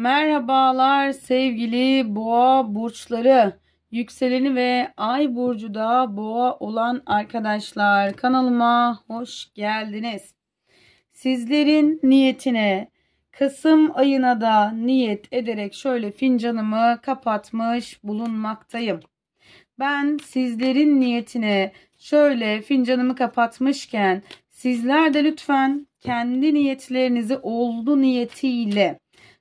Merhabalar sevgili boğa burçları. Yükseleni ve ay burcu da boğa olan arkadaşlar kanalıma hoş geldiniz. Sizlerin niyetine Kasım ayına da niyet ederek şöyle fincanımı kapatmış bulunmaktayım. Ben sizlerin niyetine şöyle fincanımı kapatmışken sizler de lütfen kendi niyetlerinizi oldu niyetiyle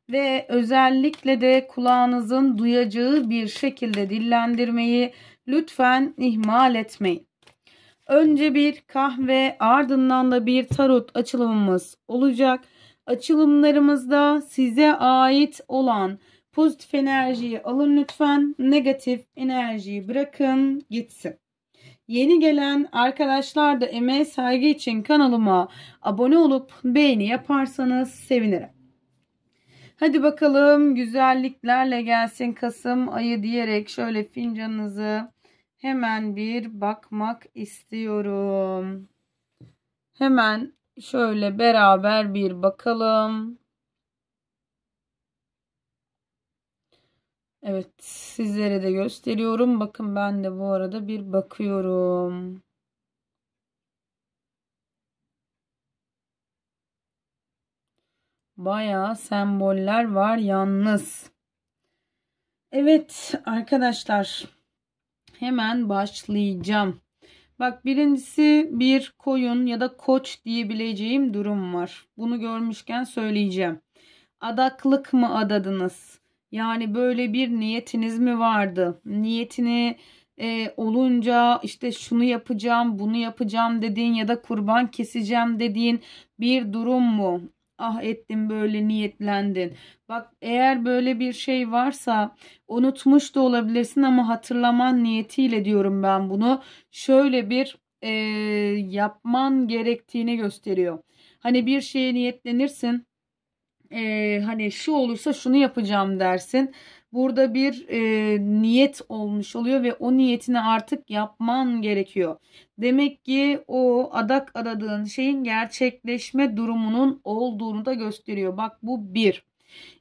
ve özellikle de kulağınızın duyacağı bir şekilde dillendirmeyi lütfen ihmal etmeyin. Önce bir kahve ardından da bir tarot açılımımız olacak. Açılımlarımızda size ait olan pozitif enerjiyi alın lütfen. Negatif enerjiyi bırakın gitsin. Yeni gelen arkadaşlar da emeğe saygı için kanalıma abone olup beğeni yaparsanız sevinirim. Hadi bakalım güzelliklerle gelsin Kasım ayı diyerek şöyle fincanınızı hemen bir bakmak istiyorum. Hemen şöyle beraber bir bakalım. Evet sizlere de gösteriyorum. Bakın ben de bu arada bir bakıyorum. Bayağı semboller var yalnız. Evet arkadaşlar hemen başlayacağım. Bak birincisi bir koyun ya da koç diyebileceğim durum var. Bunu görmüşken söyleyeceğim. Adaklık mı adadınız? Yani böyle bir niyetiniz mi vardı? Niyetini e, olunca işte şunu yapacağım, bunu yapacağım dediğin ya da kurban keseceğim dediğin bir durum mu? ah ettin böyle niyetlendin. Bak eğer böyle bir şey varsa unutmuş da olabilirsin ama hatırlaman niyetiyle diyorum ben bunu. Şöyle bir e, yapman gerektiğini gösteriyor. Hani bir şeye niyetlenirsin. E, hani şu olursa şunu yapacağım dersin burada bir e, niyet olmuş oluyor ve o niyetini artık yapman gerekiyor. Demek ki o adak adadığın şeyin gerçekleşme durumunun olduğunu da gösteriyor. Bak bu bir.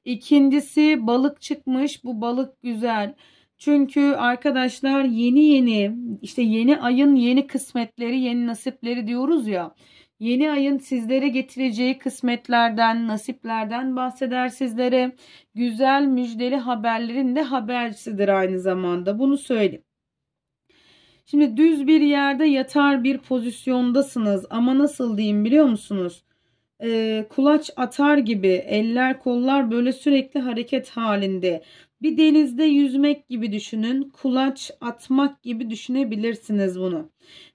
İkincisi balık çıkmış. Bu balık güzel. Çünkü arkadaşlar yeni yeni işte yeni ayın yeni kısmetleri, yeni nasipleri diyoruz ya. Yeni ayın sizlere getireceği kısmetlerden, nasiplerden bahseder sizlere. Güzel müjdeli haberlerin de habercisidir aynı zamanda. Bunu söyleyeyim. Şimdi düz bir yerde yatar bir pozisyondasınız ama nasıl diyeyim biliyor musunuz? Ee, kulaç atar gibi eller kollar böyle sürekli hareket halinde. Bir denizde yüzmek gibi düşünün. Kulaç atmak gibi düşünebilirsiniz bunu.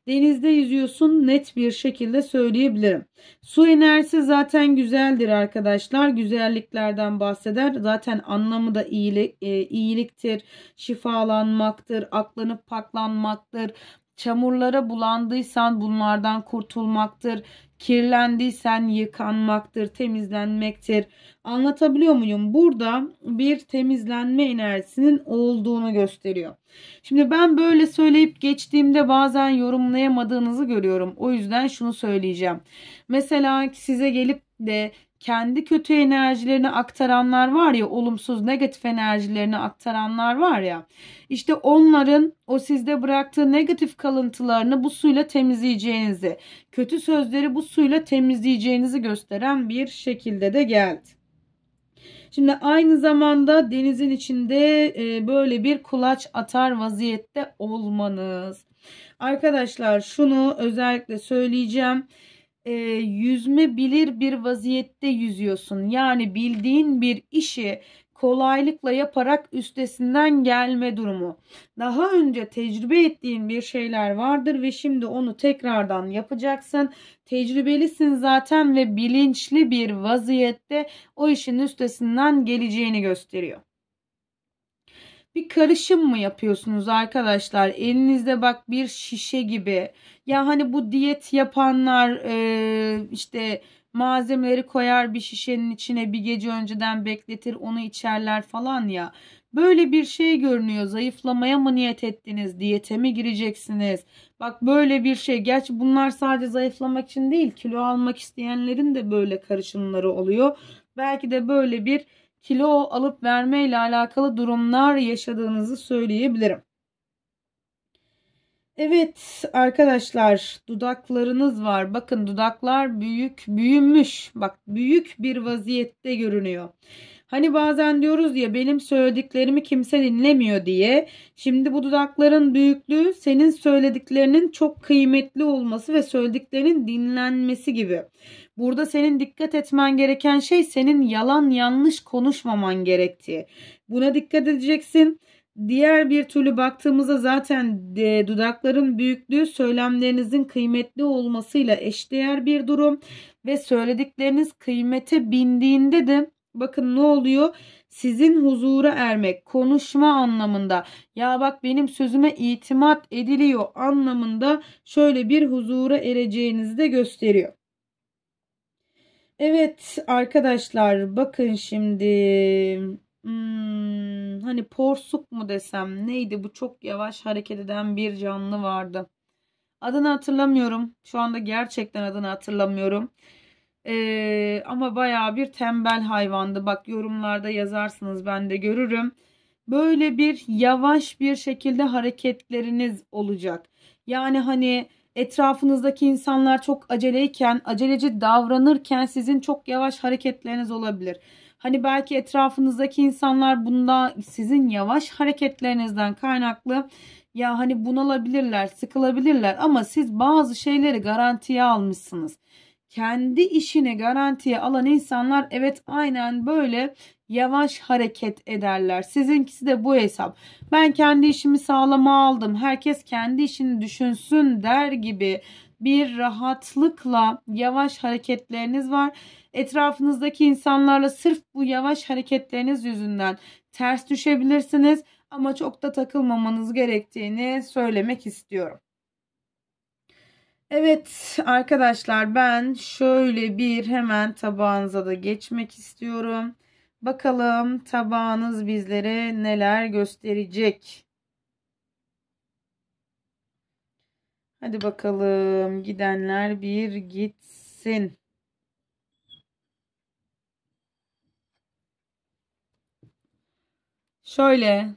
Denizde yüzüyorsun net bir şekilde söyleyebilirim. Su enerjisi zaten güzeldir arkadaşlar. Güzelliklerden bahseder. Zaten anlamı da iyilik, e, iyiliktir, şifalanmaktır, aklanıp paklanmaktır, Çamurlara bulandıysan bunlardan kurtulmaktır. Kirlendiysen yıkanmaktır, temizlenmektir. Anlatabiliyor muyum? Burada bir temizlenme enerjisinin olduğunu gösteriyor. Şimdi ben böyle söyleyip geçtiğimde bazen yorumlayamadığınızı görüyorum. O yüzden şunu söyleyeceğim. Mesela size gelip de kendi kötü enerjilerini aktaranlar var ya olumsuz negatif enerjilerini aktaranlar var ya işte onların o sizde bıraktığı negatif kalıntılarını bu suyla temizleyeceğinizi kötü sözleri bu suyla temizleyeceğinizi gösteren bir şekilde de geldi. Şimdi aynı zamanda denizin içinde e, böyle bir kulaç atar vaziyette olmanız. Arkadaşlar şunu özellikle söyleyeceğim e, yüzme bilir bir vaziyette yüzüyorsun. Yani bildiğin bir işi kolaylıkla yaparak üstesinden gelme durumu. Daha önce tecrübe ettiğin bir şeyler vardır ve şimdi onu tekrardan yapacaksın. Tecrübelisin zaten ve bilinçli bir vaziyette o işin üstesinden geleceğini gösteriyor. Bir karışım mı yapıyorsunuz arkadaşlar? Elinizde bak bir şişe gibi ya hani bu diyet yapanlar e, işte malzemeleri koyar bir şişenin içine bir gece önceden bekletir onu içerler falan ya. Böyle bir şey görünüyor. Zayıflamaya mı niyet ettiniz? Diyete mi gireceksiniz? Bak böyle bir şey. Gerçi bunlar sadece zayıflamak için değil. Kilo almak isteyenlerin de böyle karışımları oluyor. Belki de böyle bir kilo alıp vermeyle alakalı durumlar yaşadığınızı söyleyebilirim. Evet arkadaşlar dudaklarınız var. Bakın dudaklar büyük büyümüş. Bak büyük bir vaziyette görünüyor. Hani bazen diyoruz ya benim söylediklerimi kimse dinlemiyor diye. Şimdi bu dudakların büyüklüğü senin söylediklerinin çok kıymetli olması ve söylediklerinin dinlenmesi gibi. Burada senin dikkat etmen gereken şey senin yalan yanlış konuşmaman gerektiği. Buna dikkat edeceksin. Diğer bir türlü baktığımızda zaten e, dudakların büyüklüğü söylemlerinizin kıymetli olmasıyla eşdeğer bir durum ve söyledikleriniz kıymete bindiğinde de bakın ne oluyor? Sizin huzura ermek, konuşma anlamında ya bak benim sözüme itimat ediliyor anlamında şöyle bir huzura ereceğinizi de gösteriyor. Evet arkadaşlar bakın şimdi hmm, hani porsuk mu desem neydi bu çok yavaş hareket eden bir canlı vardı. Adını hatırlamıyorum. Şu anda gerçekten adını hatırlamıyorum. Ee, ama baya bir tembel hayvandı. Bak yorumlarda yazarsınız ben de görürüm. Böyle bir yavaş bir şekilde hareketleriniz olacak. Yani hani etrafınızdaki insanlar çok aceleyken, aceleci davranırken sizin çok yavaş hareketleriniz olabilir. Hani belki etrafınızdaki insanlar bunda sizin yavaş hareketlerinizden kaynaklı ya hani bunalabilirler, sıkılabilirler ama siz bazı şeyleri garantiye almışsınız. Kendi işini garantiye alan insanlar evet aynen böyle yavaş hareket ederler. Sizinkisi de bu hesap. Ben kendi işimi sağlama aldım. Herkes kendi işini düşünsün der gibi bir rahatlıkla yavaş hareketleriniz var. Etrafınızdaki insanlarla sırf bu yavaş hareketleriniz yüzünden ters düşebilirsiniz ama çok da takılmamanız gerektiğini söylemek istiyorum. Evet arkadaşlar ben şöyle bir hemen tabağınıza da geçmek istiyorum. Bakalım tabağınız bizlere neler gösterecek. Hadi bakalım gidenler bir gitsin. Şöyle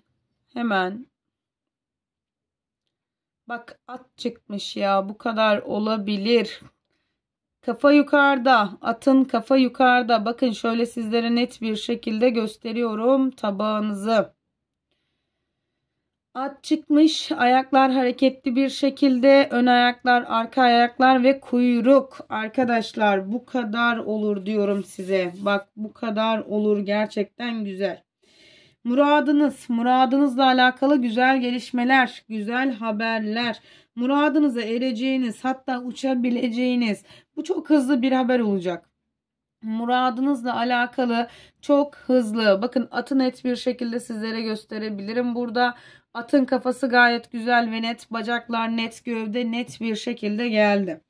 hemen bak at çıkmış ya bu kadar olabilir. Kafa yukarıda atın kafa yukarıda bakın şöyle sizlere net bir şekilde gösteriyorum tabağınızı. At çıkmış ayaklar hareketli bir şekilde ön ayaklar arka ayaklar ve kuyruk arkadaşlar bu kadar olur diyorum size bak bu kadar olur gerçekten güzel muradınız muradınızla alakalı güzel gelişmeler güzel haberler muradınıza ereceğiniz hatta uçabileceğiniz bu çok hızlı bir haber olacak muradınızla alakalı çok hızlı bakın atı net bir şekilde sizlere gösterebilirim burada Atın kafası gayet güzel ve net. Bacaklar net, gövde net bir şekilde geldi.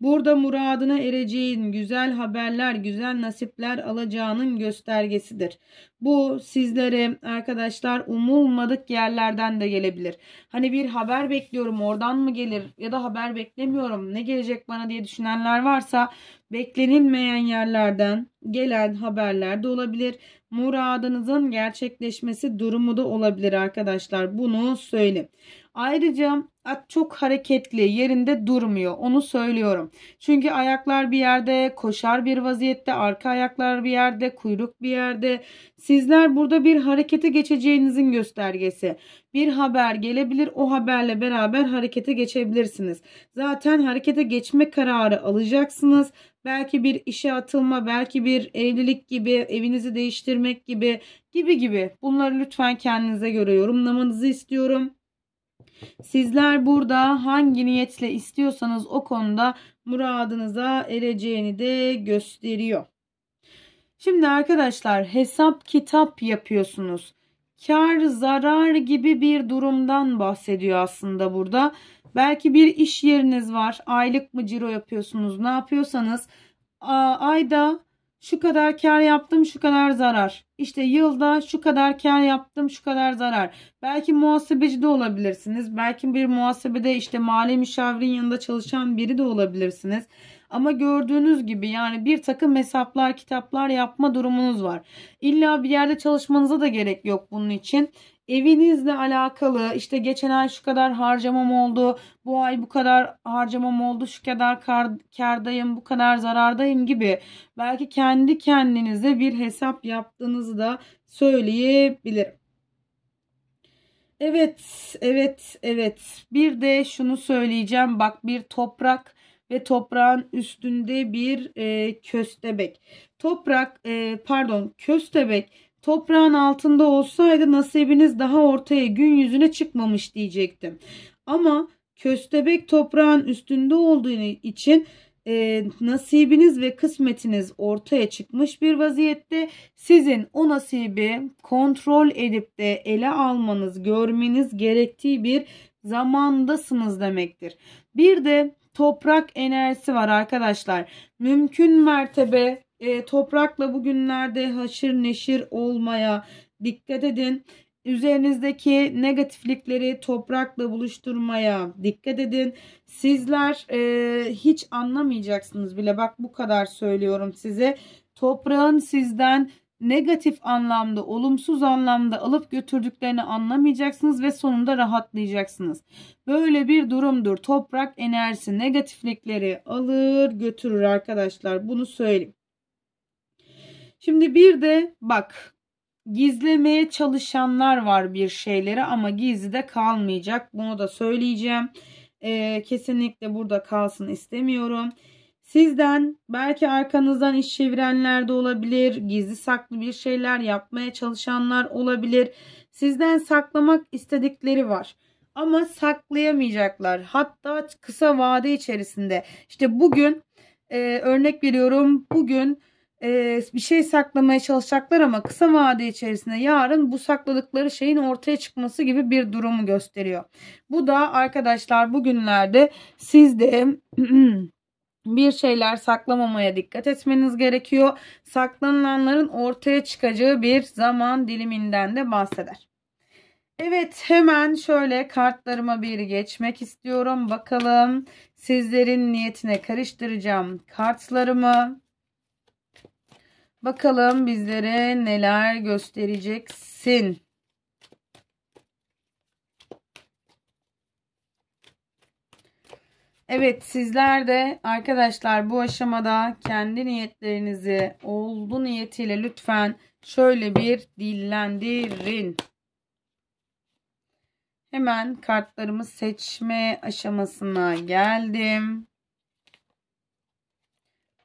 Burada muradına ereceğin, güzel haberler, güzel nasipler alacağının göstergesidir. Bu sizlere arkadaşlar umulmadık yerlerden de gelebilir. Hani bir haber bekliyorum oradan mı gelir ya da haber beklemiyorum ne gelecek bana diye düşünenler varsa beklenilmeyen yerlerden gelen haberler de olabilir. Muradınızın gerçekleşmesi durumu da olabilir arkadaşlar. Bunu söyleyeyim. Ayrıca At çok hareketli, yerinde durmuyor. Onu söylüyorum. Çünkü ayaklar bir yerde, koşar bir vaziyette, arka ayaklar bir yerde, kuyruk bir yerde. Sizler burada bir harekete geçeceğinizin göstergesi. Bir haber gelebilir, o haberle beraber harekete geçebilirsiniz. Zaten harekete geçme kararı alacaksınız. Belki bir işe atılma, belki bir evlilik gibi, evinizi değiştirmek gibi gibi gibi. Bunları lütfen kendinize göre yorumlamanızı istiyorum. Sizler burada hangi niyetle istiyorsanız o konuda muradınıza ereceğini de gösteriyor. Şimdi arkadaşlar hesap kitap yapıyorsunuz. Kar zarar gibi bir durumdan bahsediyor aslında burada. Belki bir iş yeriniz var. Aylık mı ciro yapıyorsunuz? Ne yapıyorsanız ayda şu kadar kar yaptım şu kadar zarar. İşte yılda şu kadar kar yaptım şu kadar zarar. Belki muhasebeci de olabilirsiniz. Belki bir muhasebede işte mali müşavirin yanında çalışan biri de olabilirsiniz. Ama gördüğünüz gibi yani bir takım hesaplar kitaplar yapma durumunuz var. İlla bir yerde çalışmanıza da gerek yok bunun için evinizle alakalı işte geçen ay şu kadar harcamam oldu, bu ay bu kadar harcamam oldu, şu kadar kar, kardayım, bu kadar zarardayım gibi belki kendi kendinize bir hesap yaptığınızı da söyleyebilirim. Evet, evet, evet. Bir de şunu söyleyeceğim. Bak bir toprak ve toprağın üstünde bir e, köstebek. Toprak, e, pardon, köstebek Toprağın altında olsaydı nasibiniz daha ortaya gün yüzüne çıkmamış diyecektim. Ama köstebek toprağın üstünde olduğu için e, nasibiniz ve kısmetiniz ortaya çıkmış bir vaziyette sizin o nasibi kontrol edip de ele almanız görmeniz gerektiği bir zamandasınız demektir. Bir de toprak enerjisi var arkadaşlar. Mümkün mertebe e, toprakla bugünlerde haşır neşir olmaya dikkat edin. Üzerinizdeki negatiflikleri toprakla buluşturmaya dikkat edin. Sizler e, hiç anlamayacaksınız bile. Bak bu kadar söylüyorum size. Toprağın sizden negatif anlamda, olumsuz anlamda alıp götürdüklerini anlamayacaksınız ve sonunda rahatlayacaksınız. Böyle bir durumdur. Toprak enerjisi negatiflikleri alır götürür arkadaşlar. Bunu söyleyeyim. Şimdi bir de bak gizlemeye çalışanlar var bir şeyleri ama gizli de kalmayacak. Bunu da söyleyeceğim. Ee, kesinlikle burada kalsın istemiyorum. Sizden belki arkanızdan iş çevirenler de olabilir. Gizli saklı bir şeyler yapmaya çalışanlar olabilir. Sizden saklamak istedikleri var. Ama saklayamayacaklar. Hatta kısa vade içerisinde. İşte bugün e, örnek veriyorum. Bugün ee, bir şey saklamaya çalışacaklar ama kısa vade içerisinde yarın bu sakladıkları şeyin ortaya çıkması gibi bir durumu gösteriyor. Bu da arkadaşlar bugünlerde sizde bir şeyler saklamamaya dikkat etmeniz gerekiyor. Saklanılanların ortaya çıkacağı bir zaman diliminden de bahseder. Evet hemen şöyle kartlarıma bir geçmek istiyorum. Bakalım sizlerin niyetine karıştıracağım kartlarımı. Bakalım bizlere neler göstereceksin. Evet sizler de arkadaşlar bu aşamada kendi niyetlerinizi oldu niyetiyle lütfen şöyle bir dillendirin. Hemen kartlarımı seçme aşamasına geldim.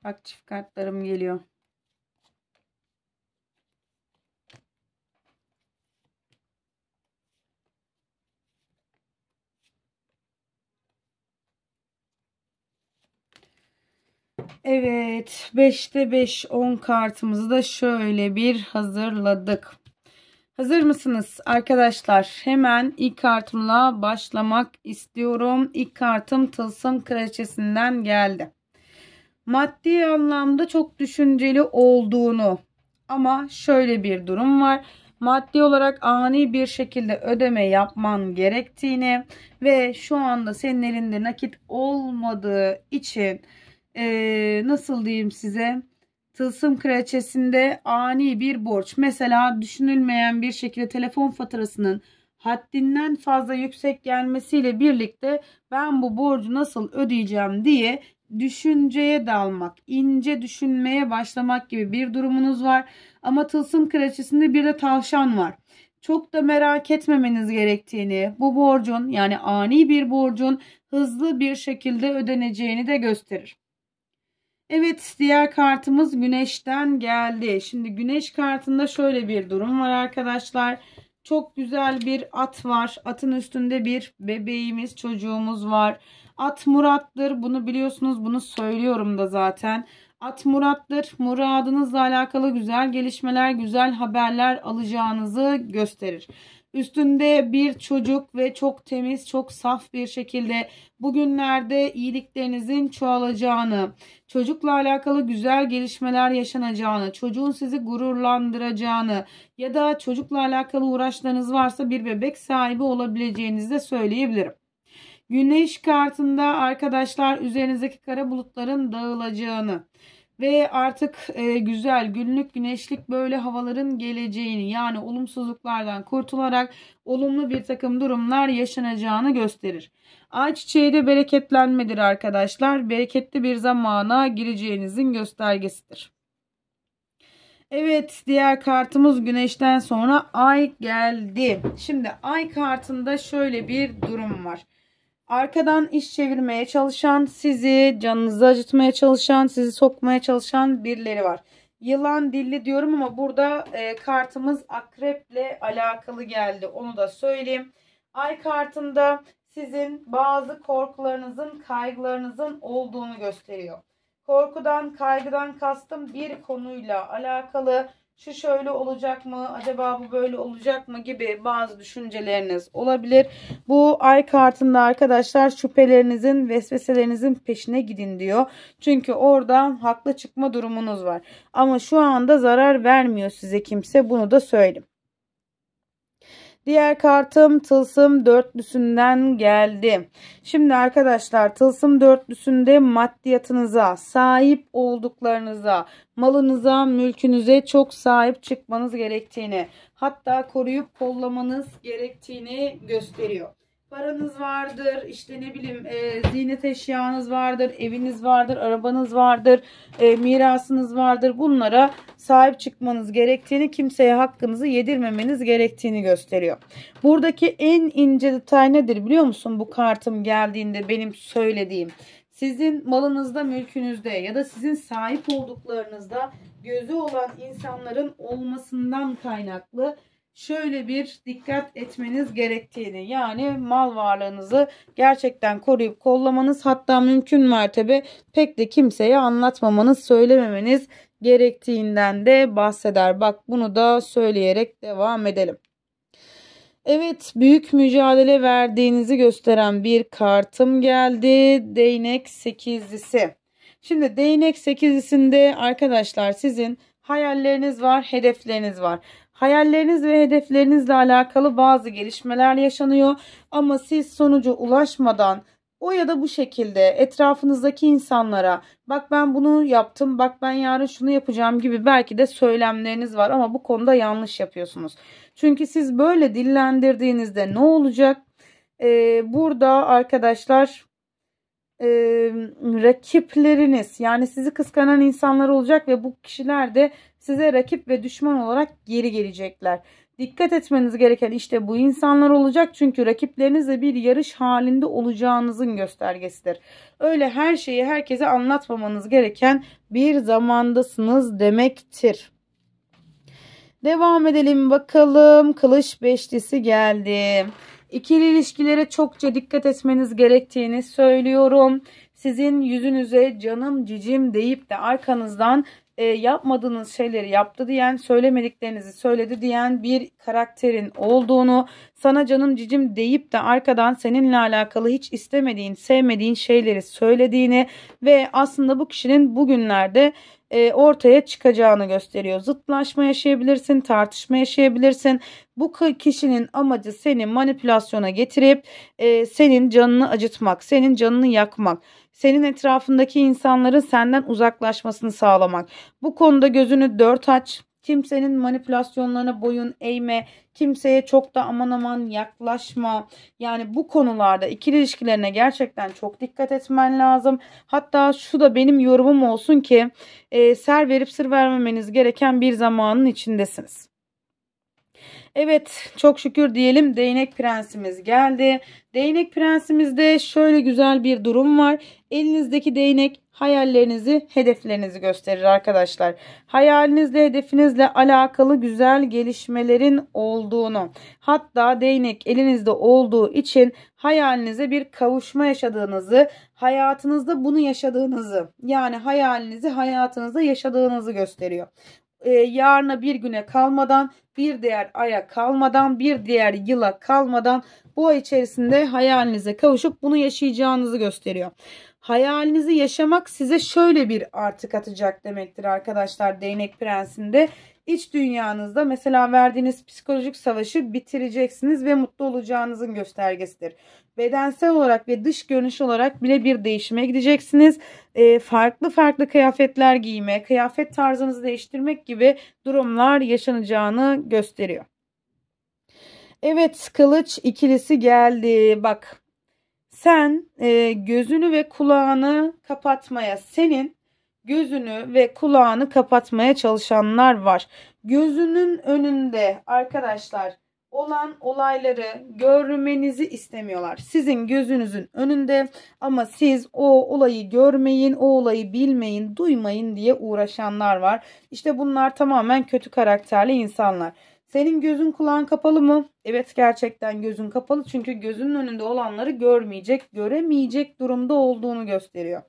Bak çift kartlarım geliyor. Evet 5'te 5 10 kartımızı da şöyle bir hazırladık. Hazır mısınız arkadaşlar? Hemen ilk kartımla başlamak istiyorum. İlk kartım Tılsım Kraliçesi'nden geldi. Maddi anlamda çok düşünceli olduğunu ama şöyle bir durum var maddi olarak ani bir şekilde ödeme yapman gerektiğini ve şu anda senin elinde nakit olmadığı için ee, nasıl diyeyim size tılsım kraliçesinde ani bir borç mesela düşünülmeyen bir şekilde telefon faturasının haddinden fazla yüksek gelmesiyle birlikte ben bu borcu nasıl ödeyeceğim diye düşünceye dalmak, ince düşünmeye başlamak gibi bir durumunuz var. Ama tılsım kraliçesinde bir de tavşan var. Çok da merak etmemeniz gerektiğini, bu borcun yani ani bir borcun hızlı bir şekilde ödeneceğini de gösterir. Evet diğer kartımız güneşten geldi. Şimdi güneş kartında şöyle bir durum var arkadaşlar. Çok güzel bir at var. Atın üstünde bir bebeğimiz çocuğumuz var. At murattır bunu biliyorsunuz bunu söylüyorum da zaten. At murattır. Muradınızla alakalı güzel gelişmeler, güzel haberler alacağınızı gösterir. Üstünde bir çocuk ve çok temiz, çok saf bir şekilde bugünlerde iyiliklerinizin çoğalacağını, çocukla alakalı güzel gelişmeler yaşanacağını, çocuğun sizi gururlandıracağını ya da çocukla alakalı uğraşlarınız varsa bir bebek sahibi olabileceğinizi de söyleyebilirim. Güneş kartında arkadaşlar üzerinizdeki kara bulutların dağılacağını ve artık e, güzel günlük güneşlik böyle havaların geleceğini yani olumsuzluklardan kurtularak olumlu bir takım durumlar yaşanacağını gösterir. Ay çiçeği de bereketlenmedir arkadaşlar. Bereketli bir zamana gireceğinizin göstergesidir. Evet diğer kartımız güneşten sonra ay geldi. Şimdi ay kartında şöyle bir durum var. Arkadan iş çevirmeye çalışan, sizi canınızı acıtmaya çalışan, sizi sokmaya çalışan birileri var. Yılan dilli diyorum ama burada e, kartımız akreple alakalı geldi. Onu da söyleyeyim. Ay kartında sizin bazı korkularınızın, kaygılarınızın olduğunu gösteriyor. Korkudan, kaygıdan kastım bir konuyla alakalı şu şöyle olacak mı acaba bu böyle olacak mı gibi bazı düşünceleriniz olabilir. Bu ay kartında arkadaşlar şüphelerinizin vesveselerinizin peşine gidin diyor. Çünkü orada haklı çıkma durumunuz var. Ama şu anda zarar vermiyor size kimse bunu da söyleyeyim. Diğer kartım tılsım dörtlüsünden geldi. Şimdi arkadaşlar tılsım dörtlüsünde maddiyatınıza, sahip olduklarınıza, malınıza, mülkünüze çok sahip çıkmanız gerektiğini, hatta koruyup kollamanız gerektiğini gösteriyor paranız vardır, işte ne bileyim e, ziynet eşyanız vardır, eviniz vardır, arabanız vardır, e, mirasınız vardır. Bunlara sahip çıkmanız gerektiğini, kimseye hakkınızı yedirmemeniz gerektiğini gösteriyor. Buradaki en ince detay nedir biliyor musun? Bu kartım geldiğinde benim söylediğim. Sizin malınızda, mülkünüzde ya da sizin sahip olduklarınızda gözü olan insanların olmasından kaynaklı şöyle bir dikkat etmeniz gerektiğini yani mal varlığınızı gerçekten koruyup kollamanız hatta mümkün mertebe pek de kimseye anlatmamanız söylememeniz gerektiğinden de bahseder. Bak bunu da söyleyerek devam edelim. Evet büyük mücadele verdiğinizi gösteren bir kartım geldi. Değnek sekizlisi. Şimdi değnek sekizlisinde arkadaşlar sizin hayalleriniz var, hedefleriniz var. Hayalleriniz ve hedeflerinizle alakalı bazı gelişmeler yaşanıyor ama siz sonuca ulaşmadan o ya da bu şekilde etrafınızdaki insanlara bak ben bunu yaptım bak ben yarın şunu yapacağım gibi belki de söylemleriniz var ama bu konuda yanlış yapıyorsunuz. Çünkü siz böyle dillendirdiğinizde ne olacak? Ee, burada arkadaşlar e, rakipleriniz yani sizi kıskanan insanlar olacak ve bu kişiler de size rakip ve düşman olarak geri gelecekler. Dikkat etmeniz gereken işte bu insanlar olacak çünkü rakiplerinizle bir yarış halinde olacağınızın göstergesidir. Öyle her şeyi herkese anlatmamanız gereken bir zamandasınız demektir. Devam edelim bakalım. Kılıç beşlisi geldi. İkili ilişkilere çokça dikkat etmeniz gerektiğini söylüyorum. Sizin yüzünüze canım cicim deyip de arkanızdan e, yapmadığınız şeyleri yaptı diyen, söylemediklerinizi söyledi diyen bir karakterin olduğunu, sana canım cicim deyip de arkadan seninle alakalı hiç istemediğin, sevmediğin şeyleri söylediğini ve aslında bu kişinin bugünlerde e, ortaya çıkacağını gösteriyor. Zıtlaşma yaşayabilirsin, tartışma yaşayabilirsin. Bu kişinin amacı seni manipülasyona getirip e, senin canını acıtmak, senin canını yakmak, senin etrafındaki insanların senden uzaklaşmasını sağlamak. Bu konuda gözünü dört aç, Kimsenin manipülasyonlarına boyun eğme. Kimseye çok da aman aman yaklaşma. Yani bu konularda ikili ilişkilerine gerçekten çok dikkat etmen lazım. Hatta şu da benim yorumum olsun ki e, ser verip sır vermemeniz gereken bir zamanın içindesiniz. Evet çok şükür diyelim değnek prensimiz geldi. Değnek prensimizde şöyle güzel bir durum var. Elinizdeki değnek hayallerinizi, hedeflerinizi gösterir arkadaşlar. Hayalinizle, hedefinizle alakalı güzel gelişmelerin olduğunu, hatta değnek elinizde olduğu için hayalinize bir kavuşma yaşadığınızı, hayatınızda bunu yaşadığınızı, yani hayalinizi hayatınızda yaşadığınızı gösteriyor e, yarına bir güne kalmadan, bir diğer aya kalmadan, bir diğer yıla kalmadan bu ay içerisinde hayalinize kavuşup bunu yaşayacağınızı gösteriyor. Hayalinizi yaşamak size şöyle bir artık atacak demektir arkadaşlar değnek prensinde. İç dünyanızda mesela verdiğiniz psikolojik savaşı bitireceksiniz ve mutlu olacağınızın göstergesidir. Bedensel olarak ve dış görünüş olarak bile bir değişime gideceksiniz. E, farklı farklı kıyafetler giyme, kıyafet tarzınızı değiştirmek gibi durumlar yaşanacağını gösteriyor. Evet kılıç ikilisi geldi. Bak sen e, gözünü ve kulağını kapatmaya senin gözünü ve kulağını kapatmaya çalışanlar var. Gözünün önünde arkadaşlar olan olayları görmenizi istemiyorlar. Sizin gözünüzün önünde ama siz o olayı görmeyin, o olayı bilmeyin, duymayın diye uğraşanlar var. İşte bunlar tamamen kötü karakterli insanlar. Senin gözün kulağın kapalı mı? Evet gerçekten gözün kapalı çünkü gözünün önünde olanları görmeyecek, göremeyecek durumda olduğunu gösteriyor.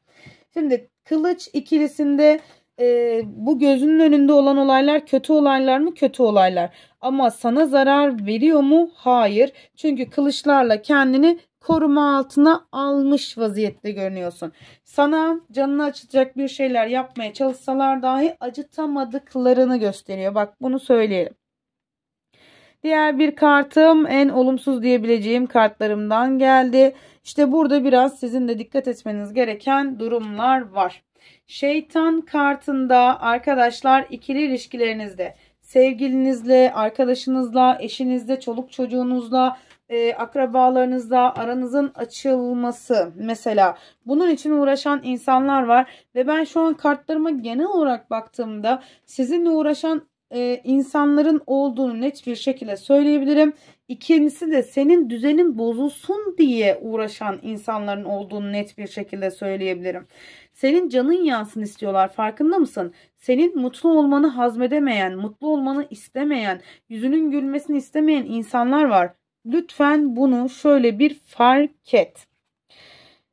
Şimdi kılıç ikilisinde e, bu gözünün önünde olan olaylar kötü olaylar mı? Kötü olaylar. Ama sana zarar veriyor mu? Hayır. Çünkü kılıçlarla kendini koruma altına almış vaziyette görünüyorsun. Sana canını açacak bir şeyler yapmaya çalışsalar dahi acıtamadıklarını gösteriyor. Bak bunu söyleyelim. Diğer bir kartım en olumsuz diyebileceğim kartlarımdan geldi. İşte burada biraz sizin de dikkat etmeniz gereken durumlar var. Şeytan kartında arkadaşlar ikili ilişkilerinizde sevgilinizle, arkadaşınızla, eşinizle, çoluk çocuğunuzla, e, akrabalarınızla aranızın açılması mesela bunun için uğraşan insanlar var ve ben şu an kartlarıma genel olarak baktığımda sizinle uğraşan e, insanların olduğunu net bir şekilde söyleyebilirim. İkincisi de senin düzenin bozulsun diye uğraşan insanların olduğunu net bir şekilde söyleyebilirim. Senin canın yansın istiyorlar farkında mısın? Senin mutlu olmanı hazmedemeyen, mutlu olmanı istemeyen, yüzünün gülmesini istemeyen insanlar var. Lütfen bunu şöyle bir fark et.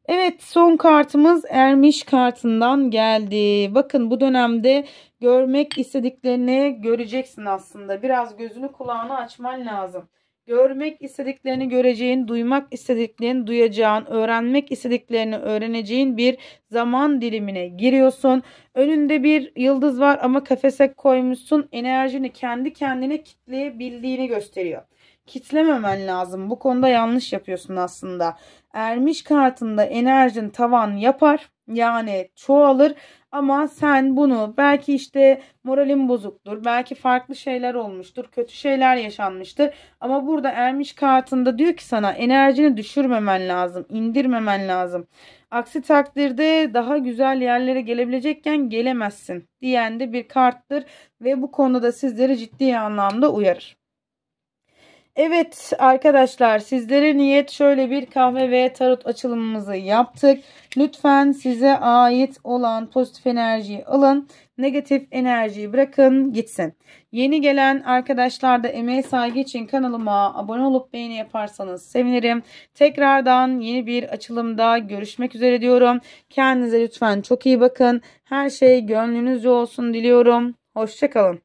Evet son kartımız ermiş kartından geldi. Bakın bu dönemde görmek istediklerini göreceksin aslında. Biraz gözünü kulağını açman lazım. Görmek istediklerini göreceğin, duymak istediklerini duyacağın, öğrenmek istediklerini öğreneceğin bir zaman dilimine giriyorsun. Önünde bir yıldız var ama kafese koymuşsun. Enerjini kendi kendine kitleyebildiğini gösteriyor kitlememen lazım. Bu konuda yanlış yapıyorsun aslında ermiş kartında enerjin tavan yapar. Yani çoğalır ama sen bunu belki işte moralin bozuktur, belki farklı şeyler olmuştur, kötü şeyler yaşanmıştır. Ama burada ermiş kartında diyor ki sana enerjini düşürmemen lazım, indirmemen lazım. Aksi takdirde daha güzel yerlere gelebilecekken gelemezsin diyen de bir karttır ve bu konuda da sizleri ciddi anlamda uyarır. Evet arkadaşlar sizlere niyet şöyle bir kahve ve tarot açılımımızı yaptık. Lütfen size ait olan pozitif enerjiyi alın. Negatif enerjiyi bırakın gitsin. Yeni gelen arkadaşlar da emeğe saygı için kanalıma abone olup beğeni yaparsanız sevinirim. Tekrardan yeni bir açılımda görüşmek üzere diyorum. Kendinize lütfen çok iyi bakın. Her şey gönlünüzce olsun diliyorum. Hoşçakalın.